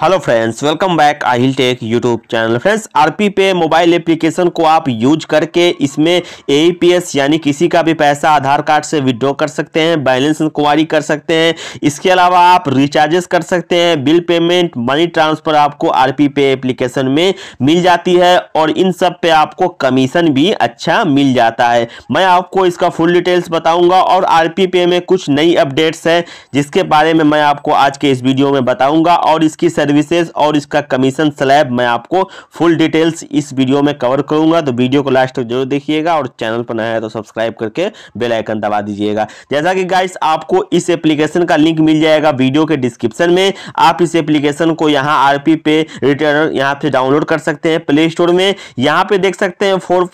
hello friends welcome back Aahil tech YouTube channel friends RP pay mobile application को आप use करके इसमें ए यानी किसी का भी पैसा आधार कार्ड से विड्रॉ कर सकते हैं बैलेंस इंक्वायरी कर सकते हैं इसके अलावा आप रिचार्जेस कर सकते हैं बिल पेमेंट मनी ट्रांसफर आपको आरपी पे एप्लीकेशन में मिल जाती है और इन सब पे आपको कमीशन भी अच्छा मिल जाता है मैं आपको इसका फुल डिटेल्स बताऊँगा और आर पे में कुछ नई अपडेट्स हैं जिसके बारे में मैं आपको आज के इस वीडियो में बताऊँगा और इसकी सर्विसेज और इसका कमीशन स्लैब मैं आपको फुल डिटेल्स इस वीडियो में कवर करूंगा तो वीडियो को लास्ट तक जरूर देखिएगा और चैनल पर नया है तो सब्सक्राइब करके बेल आइकन दबा दीजिएगा जैसा कि गाइस आपको इस एप्लीकेशन का लिंक मिल जाएगा वीडियो के डिस्क्रिप्शन में आप इस एप्लीकेशन को यहाँ आर पे रिटर्न यहाँ से डाउनलोड कर सकते हैं प्ले स्टोर में यहाँ पे देख सकते हैं फोर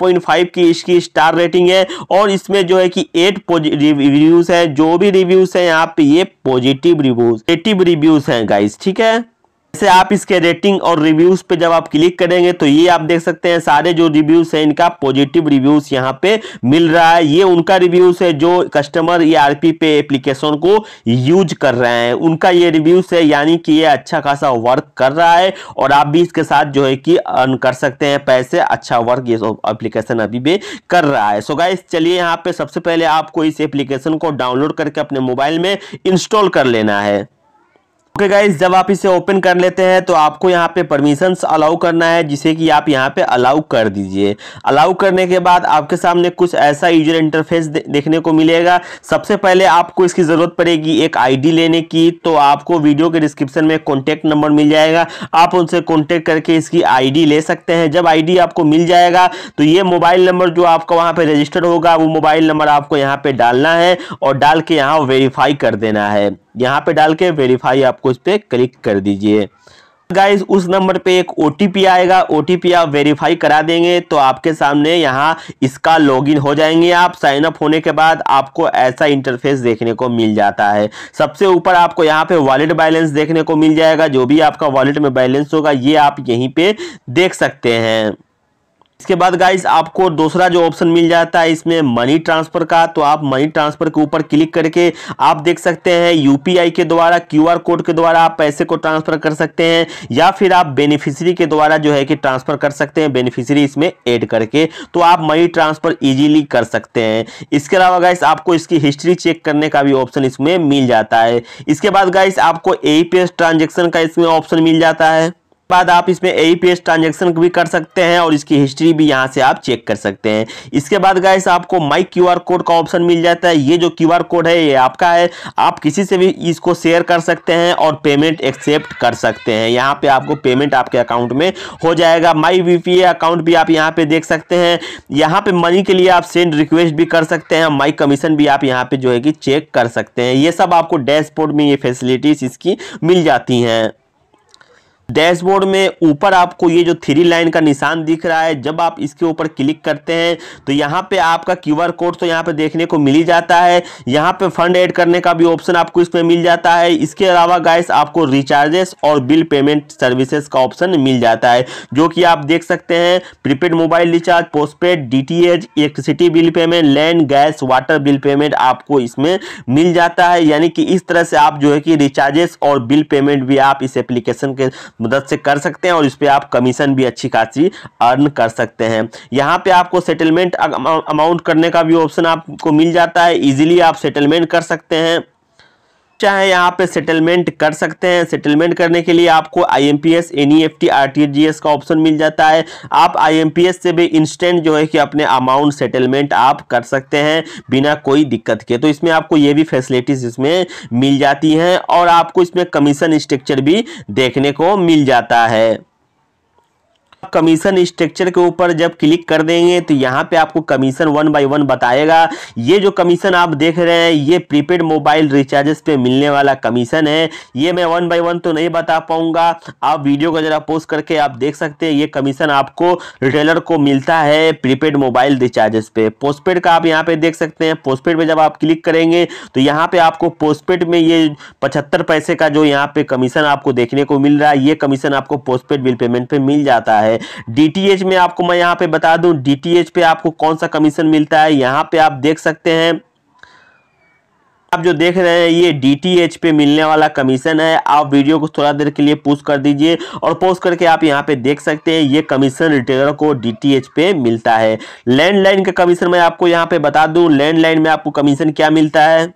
की इसकी स्टार रेटिंग है और इसमें जो है कि एट रिव्यूज है जो भी रिव्यूज है यहाँ पे ये पॉजिटिव रिव्यूज एटिव रिव्यूज हैं गाइस ठीक है जैसे आप इसके रेटिंग और रिव्यूज पे जब आप क्लिक करेंगे तो ये आप देख सकते हैं सारे जो रिव्यूज है इनका पॉजिटिव रिव्यूज यहाँ पे मिल रहा है ये उनका रिव्यूज है जो कस्टमर ये आरपी पे एप्लीकेशन को यूज कर रहे हैं उनका ये रिव्यूज है यानी कि ये अच्छा खासा वर्क कर रहा है और आप भी इसके साथ जो है कि अर्न कर सकते हैं पैसे अच्छा वर्क ये एप्लीकेशन अभी भी कर रहा है सो गाइस चलिए यहाँ पे सबसे पहले आपको इस एप्लीकेशन को डाउनलोड करके अपने मोबाइल में इंस्टॉल कर लेना है ओके okay गाइज जब आप इसे ओपन कर लेते हैं तो आपको यहाँ पे परमिशंस अलाउ करना है जिसे कि आप यहाँ पे अलाउ कर दीजिए अलाउ करने के बाद आपके सामने कुछ ऐसा यूजर इंटरफेस देखने को मिलेगा सबसे पहले आपको इसकी ज़रूरत पड़ेगी एक आईडी लेने की तो आपको वीडियो के डिस्क्रिप्शन में कॉन्टैक्ट नंबर मिल जाएगा आप उनसे कॉन्टैक्ट करके इसकी आई ले सकते हैं जब आई आपको मिल जाएगा तो ये मोबाइल नंबर जो आपका वहाँ पर रजिस्टर होगा वो मोबाइल नंबर आपको यहाँ पर डालना है और डाल के यहाँ वेरीफाई कर देना है यहाँ पे डाल के वेरीफाई आपको इस पर क्लिक कर दीजिए गाइज उस नंबर पे एक ओ आएगा ओ आप वेरीफाई करा देंगे तो आपके सामने यहाँ इसका लॉगिन हो जाएंगे आप साइन अप होने के बाद आपको ऐसा इंटरफेस देखने को मिल जाता है सबसे ऊपर आपको यहाँ पे वॉलेट बैलेंस देखने को मिल जाएगा जो भी आपका वॉलेट में बैलेंस होगा ये आप यहीं पे देख सकते हैं इसके बाद गाइस आपको दूसरा जो ऑप्शन मिल जाता है इसमें मनी ट्रांसफर का तो आप मनी ट्रांसफर के ऊपर क्लिक करके आप देख सकते हैं यूपीआई के द्वारा क्यूआर कोड के द्वारा आप पैसे को ट्रांसफर कर सकते हैं या फिर आप बेनिफिशरी के द्वारा जो है कि ट्रांसफर कर सकते हैं बेनिफिशियरी इसमें ऐड करके तो आप मनी ट्रांसफर इजीली कर सकते हैं इसके अलावा गाइस आपको इसकी हिस्ट्री चेक करने का भी ऑप्शन इसमें मिल जाता है इसके बाद गाइस आपको ए एस ट्रांजेक्शन का इसमें ऑप्शन मिल जाता है बाद आप इसमें ए पी ट्रांजेक्शन भी कर सकते हैं और इसकी हिस्ट्री भी यहाँ से आप चेक कर सकते हैं इसके बाद गाइस आपको माई क्यू कोड का ऑप्शन मिल जाता है ये जो क्यू कोड है ये आपका है आप किसी से भी इसको शेयर कर सकते हैं और पेमेंट एक्सेप्ट कर सकते हैं यहाँ पे आपको पेमेंट आपके अकाउंट में हो जाएगा माई वी अकाउंट भी आप यहाँ पे देख सकते हैं यहाँ पे मनी के लिए आप सेंड रिक्वेस्ट भी कर सकते हैं माई कमीशन भी आप यहाँ पे जो है कि चेक कर सकते हैं ये सब आपको डैशबोर्ड में ये फैसिलिटीज इसकी मिल जाती हैं डैशबोर्ड में ऊपर आपको ये जो थ्री लाइन का निशान दिख रहा है जब आप इसके ऊपर क्लिक करते हैं तो यहाँ पे आपका क्यूआर कोड तो यहाँ पे देखने को मिल ही जाता है यहाँ पे फंड ऐड करने का भी ऑप्शन आपको इसमें मिल जाता है इसके अलावा गाइस आपको रिचार्जेस और बिल पेमेंट सर्विसेज का ऑप्शन मिल जाता है जो कि आप देख सकते हैं prepaid mobile recharge postpaid H electricity bill payment land gas water bill payment आपको इसमें मिल जाता है यानी कि इस तरह से आप जो है कि रिचार्जेस और बिल पेमेंट भी आप इस एप्लीकेशन के मदद से कर सकते हैं और इस पर आप कमीशन भी अच्छी खासी अर्न कर सकते हैं यहाँ पे आपको सेटलमेंट अमाउंट करने का भी ऑप्शन आपको मिल जाता है इजीली आप सेटलमेंट कर सकते हैं चाहे यहाँ पे सेटलमेंट कर सकते हैं सेटलमेंट करने के लिए आपको I M P S N E F T R T G S का ऑप्शन मिल जाता है आप आई एम पी एस से भी इंस्टेंट जो है कि अपने अमाउंट सेटलमेंट आप कर सकते हैं बिना कोई दिक्कत के तो इसमें आपको ये भी फैसिलिटीज़ इसमें मिल जाती हैं और आपको इसमें कमीशन स्ट्रक्चर भी देखने को मिल जाता है कमीशन स्ट्रक्चर के ऊपर जब क्लिक कर देंगे तो यहाँ पे आपको कमीशन वन बाई वन बताएगा ये जो कमीशन आप देख रहे हैं ये प्रीपेड मोबाइल रिचार्जेस पे मिलने वाला कमीशन है ये मैं वन बाई वन तो नहीं बता पाऊंगा आप वीडियो को जरा पोस्ट करके आप देख सकते हैं ये कमीशन आपको रिटेलर को मिलता है प्रीपेड मोबाइल रिचार्जेस पे पोस्टपेड का आप यहाँ पे देख सकते हैं पोस्टपेड पे जब आप क्लिक करेंगे तो यहाँ पे आपको पोस्टपेड में ये पचहत्तर पैसे का जो यहाँ पे कमीशन आपको देखने को मिल रहा है ये कमीशन आपको पोस्टपेड बिल पेमेंट पे मिल जाता है है डीटीएच में आपको मैं यहाँ पे बता दूं डीटीएच पे आपको कौन सा कमीशन मिलता है यहाँ पे आप देख सकते हैं आप जो देख रहे हैं ये डी पे मिलने वाला कमीशन है आप वीडियो को थोड़ा देर के लिए पोस्ट कर दीजिए और पोस्ट करके आप यहाँ पे देख सकते हैं ये कमीशन रिटेलर को डी पे मिलता है लैंडलाइन का कमीशन मैं आपको यहाँ पे बता दूं लैंडलाइन में आपको कमीशन क्या मिलता है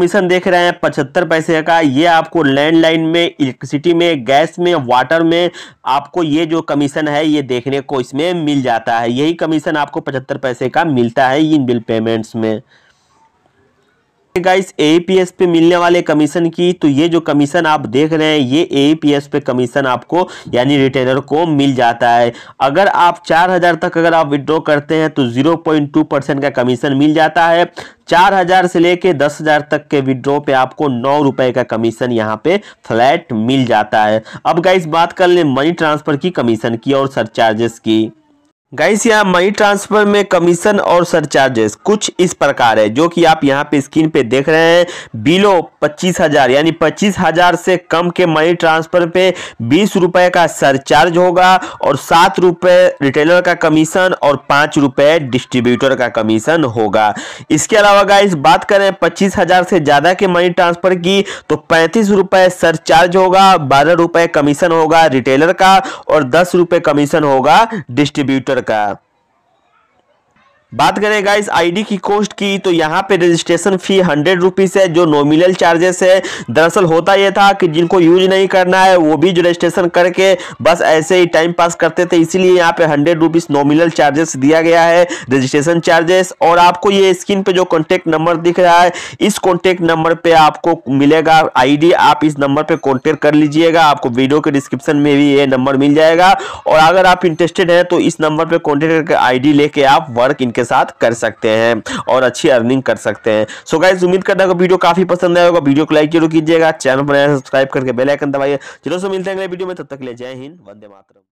मिशन देख रहे हैं पचहत्तर पैसे का ये आपको लैंडलाइन में इलेक्ट्रिसिटी में गैस में वाटर में आपको ये जो कमीशन है ये देखने को इसमें मिल जाता है यही कमीशन आपको पचहत्तर पैसे का मिलता है इन बिल पेमेंट्स में गाइस एपीएस पे मिलने वाले कमीशन की तो ये जो कमीशन आप देख रहे हैं ये एपीएस पे कमीशन आपको यानी रिटेलर को मिल जाता है अगर आप चार हजार तक अगर आप विड्रॉ करते हैं तो जीरो पॉइंट टू परसेंट का कमीशन मिल जाता है चार हजार से लेके दस हजार तक के विड्रॉ पे आपको नौ रुपए का कमीशन यहाँ पे फ्लैट मिल जाता है अब गाइस बात कर ले मनी ट्रांसफर की कमीशन की और सरचार्जेस की गाइस यहाँ मनी ट्रांसफर में कमीशन और सरचार्जेस कुछ इस प्रकार है जो कि आप यहाँ पे स्क्रीन पे देख रहे हैं बिलो पच्चीस हजार यानी पच्चीस हजार से कम के मनी ट्रांसफर पे बीस रुपये का सरचार्ज होगा और सात रुपये रिटेलर का कमीशन और पाँच रुपये डिस्ट्रीब्यूटर का कमीशन होगा इसके अलावा गाइस बात करें पच्चीस हजार से ज़्यादा के मनी ट्रांसफर की तो पैंतीस रुपये सरचार्ज होगा बारह रुपये कमीशन होगा रिटेलर का और दस रुपये कमीशन होगा डिस्ट्रीब्यूटर का बात करें गाइस आईडी की कॉस्ट की तो यहाँ पे रजिस्ट्रेशन फी हंड्रेड रुपीज़ है जो नॉमिनल चार्जेस है दरअसल होता यह था कि जिनको यूज नहीं करना है वो भी जो रजिस्ट्रेशन करके बस ऐसे ही टाइम पास करते थे इसीलिए यहाँ पे हंड्रेड रुपीज़ नॉमिनल चार्जेस दिया गया है रजिस्ट्रेशन चार्जेस और आपको ये स्क्रीन पर जो कॉन्टेक्ट नंबर दिख रहा है इस कॉन्टेक्ट नंबर पर आपको मिलेगा आई आप इस नंबर पर कॉन्टेक्ट कर लीजिएगा आपको वीडियो के डिस्क्रिप्शन में भी ये नंबर मिल जाएगा और अगर आप इंटरेस्टेड हैं तो इस नंबर पर कॉन्टेक्ट करके आई लेके आप वर्क इनके के साथ कर सकते हैं और अच्छी अर्निंग कर सकते हैं सो गाइज उम्मीद करता हूँ वीडियो काफी पसंद आया होगा वीडियो को लाइक जरूर कीजिएगा चैनल पर सब्सक्राइब करके बेलाइकन दबाइए जरूर से मिलते हैं अगले वीडियो में तब तक ले जय हिंद वंदे मातरम